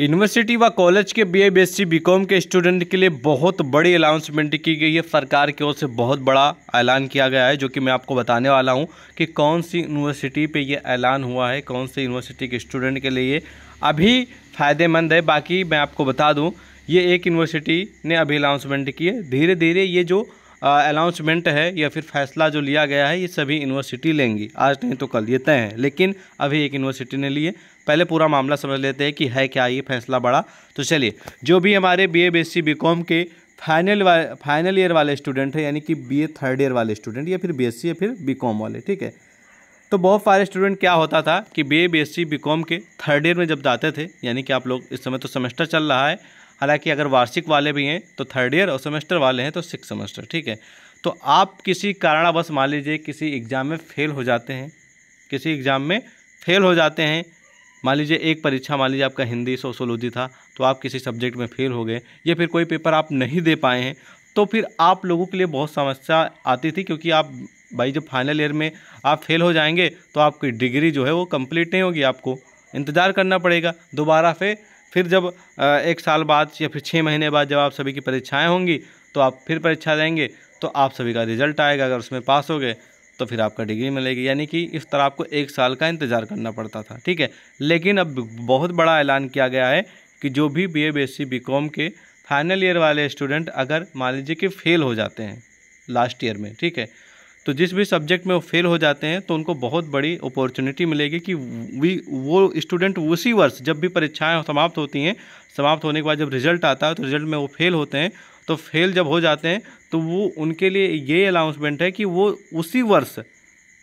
university व college के B A B S C B com के स्टूडेंट के लिए बहुत बड़ी अनाउंसमेंट की गई है सरकार की ओर से बहुत बड़ा ऐलान किया गया है जो कि मैं आपको बताने वाला हूं कि कौन सी यूनिवर्सिटी पे ये ऐलान हुआ है कौन सी यूनिवर्सिटी के स्टूडेंट के लिए अभी फ़ायदेमंद है बाकी मैं आपको बता दूँ ये एक यूनिवर्सिटी ने अभी अनाउंसमेंट की है धीरे धीरे ये जो अनाउंसमेंट है या फिर फैसला जो लिया गया है ये सभी यूनिवर्सिटी लेंगी आज नहीं तो कल ये तय है लेकिन अभी एक यूनिवर्सिटी ने लिए पहले पूरा मामला समझ लेते हैं कि है क्या ये फैसला बड़ा तो चलिए जो भी हमारे B A B S C B com के फाइनल फाइनल ईयर वाले स्टूडेंट हैं यानी कि बी ए थर्ड ईयर वाले स्टूडेंट या फिर बी एस सी या फिर बी कॉम वाले ठीक है तो बहुत सारे स्टूडेंट क्या होता था कि B A B S C B com के थर्ड ईयर में जब जाते थे यानी कि आप लोग इस समय तो सेमेस्टर चल रहा है हालांकि अगर वार्षिक वाले भी हैं तो थर्ड ईयर और सेमेस्टर वाले हैं तो सिक्स सेमेस्टर ठीक है तो आप किसी कारणवश मान लीजिए किसी एग्ज़ाम में फेल हो जाते हैं किसी एग्ज़ाम में फेल हो जाते हैं मान लीजिए एक परीक्षा मान लीजिए आपका हिंदी सोशोलॉजी था तो आप किसी सब्जेक्ट में फेल हो गए या फिर कोई पेपर आप नहीं दे पाए हैं तो फिर आप लोगों के लिए बहुत समस्या आती थी क्योंकि आप भाई जब फाइनल ईयर में आप फेल हो जाएंगे तो आपकी डिग्री जो है वो कंप्लीट नहीं होगी आपको इंतज़ार करना पड़ेगा दोबारा फिर फिर जब एक साल बाद या फिर छः महीने बाद जब आप सभी की परीक्षाएँ होंगी तो आप फिर परीक्षा देंगे तो आप सभी का रिजल्ट आएगा अगर उसमें पास हो गए तो फिर आपका डिग्री मिलेगी यानी कि इस तरह आपको एक साल का इंतज़ार करना पड़ता था ठीक है लेकिन अब बहुत बड़ा ऐलान किया गया है कि जो भी B A B S C B com के फाइनल ईयर वाले स्टूडेंट अगर मान लीजिए कि फ़ेल हो जाते हैं लास्ट ईयर में ठीक है तो जिस भी सब्जेक्ट में वो फेल हो जाते हैं तो उनको बहुत बड़ी अपॉर्चुनिटी मिलेगी कि वी वो स्टूडेंट उसी वर्ष जब भी परीक्षाएं समाप्त होती हैं समाप्त होने के बाद जब रिजल्ट आता है तो रिजल्ट में वो फेल होते हैं तो फेल जब हो जाते हैं तो वो उनके लिए ये अनाउंसमेंट है कि वो उसी वर्ष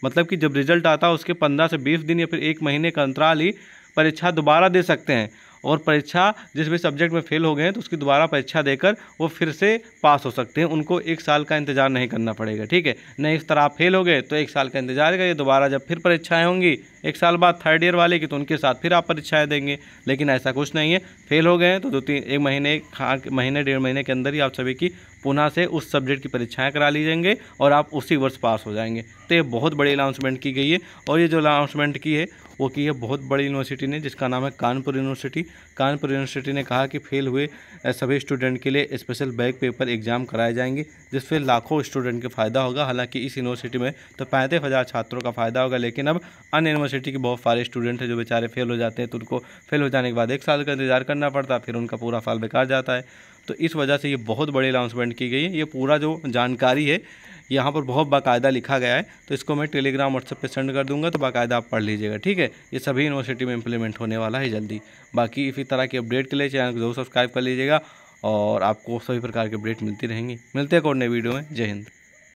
मतलब कि जब रिजल्ट आता है उसके पंद्रह से बीस दिन या फिर एक महीने का अंतराल ही परीक्षा दोबारा दे सकते हैं और परीक्षा जिस भी सब्जेक्ट में फेल हो गए हैं तो उसकी दोबारा परीक्षा देकर वो फिर से पास हो सकते हैं उनको एक साल का इंतज़ार नहीं करना पड़ेगा ठीक है नहीं इस तरह आप फेल हो गए तो एक साल का इंतजार करिए दोबारा जब फिर परीक्षाएँ होंगी एक साल बाद थर्ड ईयर वाले की तो उनके साथ फिर आप परीक्षाएँ देंगे लेकिन ऐसा कुछ नहीं है फेल हो गए हैं तो दो तीन एक महीने हाँ, महीने डेढ़ महीने के अंदर ही आप सभी की पुनः से उस सब्जेक्ट की परीक्षाएं करा जाएंगे और आप उसी वर्ष पास हो जाएंगे तो ये बहुत बड़ी अनाउंसमेंट की गई है और ये जो अनाउंसमेंट की है वो की है बहुत बड़ी यूनिवर्सिटी ने जिसका नाम है कानपुर यूनिवर्सिटी कानपुर यूनिवर्सिटी ने कहा कि फेल हुए सभी स्टूडेंट के लिए स्पेशल बैक पेपर एग्जाम कराए जाएंगे जिससे लाखों स्टूडेंट के फायदा होगा हालांकि इस यूनिवर्सिटी में तो पैंतीस छात्रों का फायदा होगा लेकिन अब अन्य यूनिवर्सिटी यूनिवर्सिटी के बहुत सारे स्टूडेंट हैं जो बेचारे फेल हो जाते हैं तो उनको फेल हो जाने के बाद एक साल का इंतजार करना पड़ता फिर उनका पूरा साल बेकार जाता है तो इस वजह से ये बहुत बड़ी अनाउंसमेंट की गई है ये पूरा जो जानकारी है यहाँ पर बहुत बाकायदा लिखा गया है तो इसको मैं टेलीग्राम व्हाट्सएप पे सेंड कर दूंगा तो बाकायदा आप पढ़ लीजिएगा ठीक है ये सभी यूनिवर्सिटी में इम्प्लीमेंट होने वाला है जल्दी बाकी इसी तरह की अपडेट के लिए चैनल को जरूर सब्सक्राइब कर लीजिएगा और आपको सभी प्रकार के अपडेट मिलती रहेंगी मिलते हैं और नए वीडियो में जय हिंद